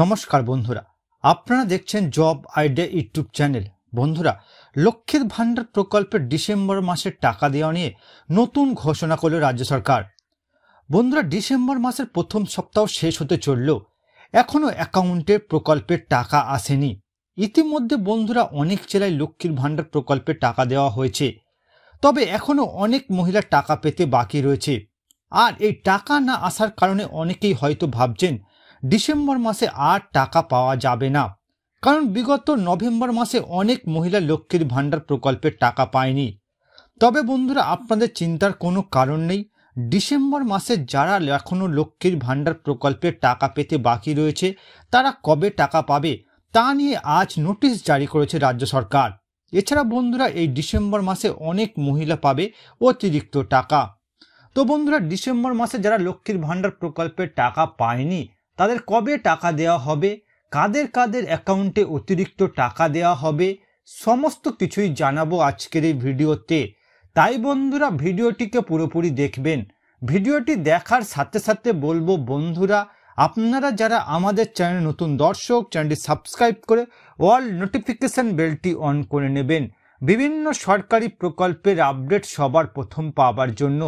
নমস্কার বন্ধুরা আপনারা দেখছেন জব আইডিয়া ইউটিউব চ্যানেল বন্ধুরা লক্ষ্মীর ভাণ্ডার প্রকল্পের ডিসেম্বর মাসের টাকা দেওয়া নিয়ে নতুন ঘোষণা করল রাজ্য সরকার বন্ধুরা ডিসেম্বর মাসের প্রথম সপ্তাহ শেষ হতে চলল এখনও অ্যাকাউন্টে প্রকল্পের টাকা আসেনি ইতিমধ্যে বন্ধুরা অনেক জেলায় লক্ষ্মীর ভাণ্ডার প্রকল্পে টাকা দেওয়া হয়েছে তবে এখনও অনেক মহিলা টাকা পেতে বাকি রয়েছে আর এই টাকা না আসার কারণে অনেকেই হয়তো ভাবছেন ডিসেম্বর মাসে আর টাকা পাওয়া যাবে না কারণ বিগত নভেম্বর মাসে অনেক মহিলা লক্ষ্মীর ভাণ্ডার প্রকল্পের টাকা পায়নি তবে বন্ধুরা আপনাদের চিন্তার কোনো কারণ নেই ডিসেম্বর মাসে যারা এখনও লক্ষ্মীর ভাণ্ডার প্রকল্পের টাকা পেতে বাকি রয়েছে তারা কবে টাকা পাবে তা নিয়ে আজ নোটিশ জারি করেছে রাজ্য সরকার এছাড়া বন্ধুরা এই ডিসেম্বর মাসে অনেক মহিলা পাবে অতিরিক্ত টাকা তো বন্ধুরা ডিসেম্বর মাসে যারা লক্ষ্মীর ভাণ্ডার প্রকল্পের টাকা পায়নি তাদের কবে টাকা দেওয়া হবে কাদের কাদের অ্যাকাউন্টে অতিরিক্ত টাকা দেওয়া হবে সমস্ত কিছুই জানাবো আজকের এই ভিডিওতে তাই বন্ধুরা ভিডিওটিকে পুরোপুরি দেখবেন ভিডিওটি দেখার সাথে সাথে বলবো বন্ধুরা আপনারা যারা আমাদের চ্যানেল নতুন দর্শক চ্যানেলটি সাবস্ক্রাইব করে অল নোটিফিকেশান বেলটি অন করে নেবেন বিভিন্ন সরকারি প্রকল্পের আপডেট সবার প্রথম পাওয়ার জন্য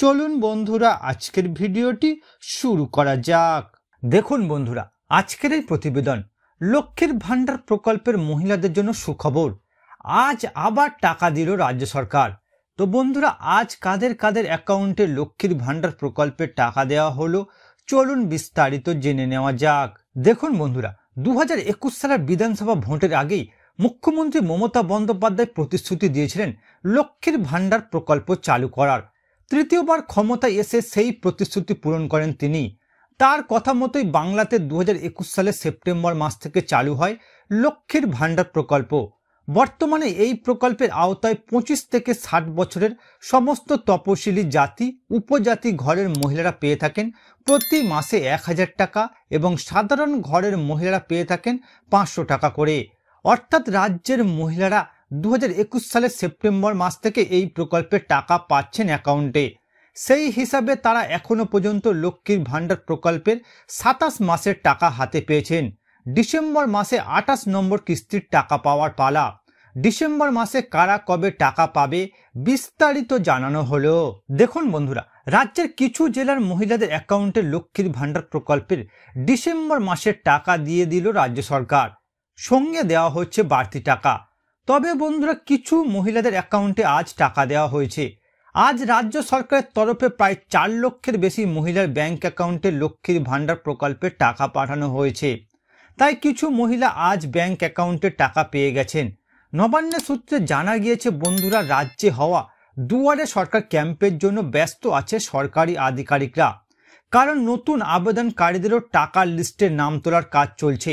চলুন বন্ধুরা আজকের ভিডিওটি শুরু করা যাক দেখুন বন্ধুরা আজকের এই প্রতিবেদন লক্ষ্মীর ভাণ্ডার প্রকল্পের মহিলাদের জন্য সুখবর আজ আবার টাকা দিল রাজ্য সরকার তো বন্ধুরা আজ কাদের কাদের অ্যাকাউন্টে লক্ষ্মীর ভাণ্ডার প্রকল্পের টাকা দেওয়া হলো চলুন বিস্তারিত জেনে নেওয়া যাক দেখুন বন্ধুরা দু সালের বিধানসভা ভোটের আগেই মুখ্যমন্ত্রী মমতা বন্দ্যোপাধ্যায় প্রতিশ্রুতি দিয়েছিলেন লক্ষ্মীর ভাণ্ডার প্রকল্প চালু করার তৃতীয়বার ক্ষমতায় এসে সেই প্রতিশ্রুতি পূরণ করেন তিনি তার কথা মতোই বাংলাতে দু সালের সেপ্টেম্বর মাস থেকে চালু হয় লক্ষ্মীর ভাণ্ডার প্রকল্প বর্তমানে এই প্রকল্পের আওতায় পঁচিশ থেকে ষাট বছরের সমস্ত তপশিলি জাতি উপজাতি ঘরের মহিলারা পেয়ে থাকেন প্রতি মাসে এক হাজার টাকা এবং সাধারণ ঘরের মহিলারা পেয়ে থাকেন পাঁচশো টাকা করে অর্থাৎ রাজ্যের মহিলারা দু সালের সেপ্টেম্বর মাস থেকে এই প্রকল্পের টাকা পাচ্ছেন অ্যাকাউন্টে সেই হিসাবে তারা এখনও পর্যন্ত লক্ষ্মীর ভাণ্ডার প্রকল্পের সাতাশ মাসের টাকা হাতে পেয়েছেন ডিসেম্বর মাসে আটাশ নম্বর কিস্তির টাকা পাওয়ার পালা ডিসেম্বর মাসে কারা কবে টাকা পাবে বিস্তারিত জানানো হলো দেখুন বন্ধুরা রাজ্যের কিছু জেলার মহিলাদের অ্যাকাউন্টে লক্ষ্মীর ভাণ্ডার প্রকল্পের ডিসেম্বর মাসের টাকা দিয়ে দিল রাজ্য সরকার সঙ্গে দেওয়া হচ্ছে বাড়তি টাকা তবে বন্ধুরা কিছু মহিলাদের অ্যাকাউন্টে আজ টাকা দেওয়া হয়েছে আজ রাজ্য সরকারের তরফে প্রায় চার লক্ষের বেশি মহিলার ব্যাংক অ্যাকাউন্টে লক্ষ্মীর ভাণ্ডার প্রকল্পে টাকা পাঠানো হয়েছে তাই কিছু মহিলা আজ ব্যাংক অ্যাকাউন্টে টাকা পেয়ে গেছেন নবান্ন সূত্রে জানা গিয়েছে বন্ধুরা রাজ্যে হওয়া দুয়ারে সরকার ক্যাম্পের জন্য ব্যস্ত আছে সরকারি আধিকারিকরা কারণ নতুন আবেদনকারীদেরও টাকার লিস্টে নাম তোলার কাজ চলছে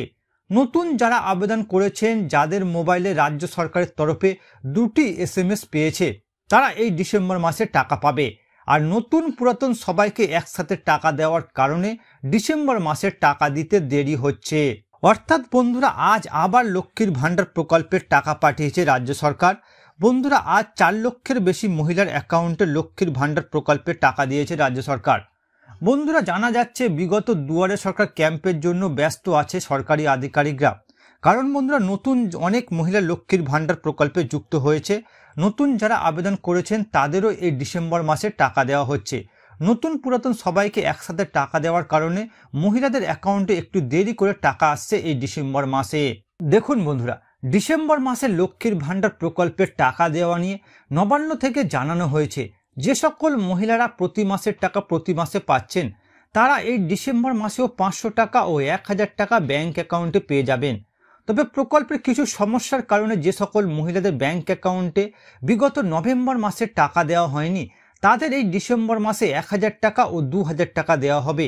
নতুন যারা আবেদন করেছেন যাদের মোবাইলে রাজ্য সরকারের তরফে দুটি এস পেয়েছে তারা এই ডিসেম্বর মাসে টাকা পাবে আর নতুন পুরাতন সবাইকে একসাথে টাকা দেওয়ার কারণে ডিসেম্বর মাসে টাকা দিতে দেরি হচ্ছে অর্থাৎ বন্ধুরা আজ আবার লক্ষ্মীর ভাণ্ডার প্রকল্পের টাকা পাঠিয়েছে রাজ্য সরকার বন্ধুরা আজ চার লক্ষের বেশি মহিলার অ্যাকাউন্টে লক্ষ্মীর ভাণ্ডার প্রকল্পে টাকা দিয়েছে রাজ্য সরকার বন্ধুরা জানা যাচ্ছে বিগত দুয়ারে সরকার ক্যাম্পের জন্য ব্যস্ত আছে সরকারি আধিকারিকরা কারণ বন্ধুরা নতুন অনেক মহিলা লক্ষ্মীর ভাণ্ডার প্রকল্পে যুক্ত হয়েছে নতুন যারা আবেদন করেছেন তাদেরও এই ডিসেম্বর মাসে টাকা দেওয়া হচ্ছে নতুন পুরাতন সবাইকে একসাথে টাকা দেওয়ার কারণে মহিলাদের অ্যাকাউন্টে একটু দেরি করে টাকা আসছে এই ডিসেম্বর মাসে দেখুন বন্ধুরা ডিসেম্বর মাসে লক্ষ্মীর ভাণ্ডার প্রকল্পের টাকা দেওয়া নিয়ে নবান্ন থেকে জানানো হয়েছে যে সকল মহিলারা প্রতি মাসের টাকা প্রতি মাসে পাচ্ছেন তারা এই ডিসেম্বর মাসেও পাঁচশো টাকা ও এক হাজার টাকা ব্যাংক অ্যাকাউন্টে পেয়ে যাবেন তবে প্রকল্পের কিছু সমস্যার কারণে যে সকল মহিলাদের ব্যাংক অ্যাকাউন্টে বিগত নভেম্বর মাসে টাকা দেওয়া হয়নি তাদের এই ডিসেম্বর মাসে এক হাজার টাকা ও দু হাজার টাকা দেওয়া হবে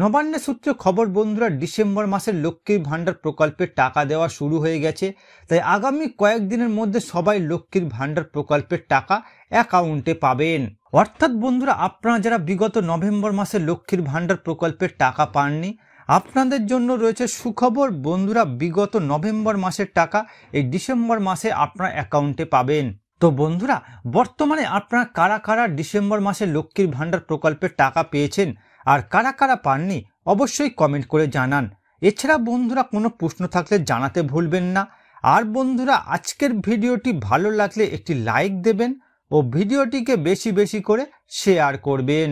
নবান্ন সূত্রে খবর বন্ধুরা ডিসেম্বর মাসের লক্ষ্মীর ভাণ্ডার প্রকল্পে টাকা দেওয়া শুরু হয়ে গেছে তাই আগামী কয়েকদিনের মধ্যে সবাই লক্ষ্মীর ভাণ্ডার প্রকল্পের টাকা অ্যাকাউন্টে পাবেন অর্থাৎ বন্ধুরা আপনারা যারা বিগত নভেম্বর মাসে লক্ষ্মীর ভাণ্ডার প্রকল্পের টাকা পাননি আপনাদের জন্য রয়েছে সুখবর বন্ধুরা বিগত নভেম্বর মাসের টাকা এই ডিসেম্বর মাসে আপনার অ্যাকাউন্টে পাবেন তো বন্ধুরা বর্তমানে আপনারা কারা কারা ডিসেম্বর মাসে লক্ষ্মীর ভাণ্ডার প্রকল্পের টাকা পেয়েছেন আর কারা কারা পাননি অবশ্যই কমেন্ট করে জানান এছাড়া বন্ধুরা কোনো প্রশ্ন থাকলে জানাতে ভুলবেন না আর বন্ধুরা আজকের ভিডিওটি ভালো লাগলে একটি লাইক দেবেন ও ভিডিওটিকে বেশি বেশি করে শেয়ার করবেন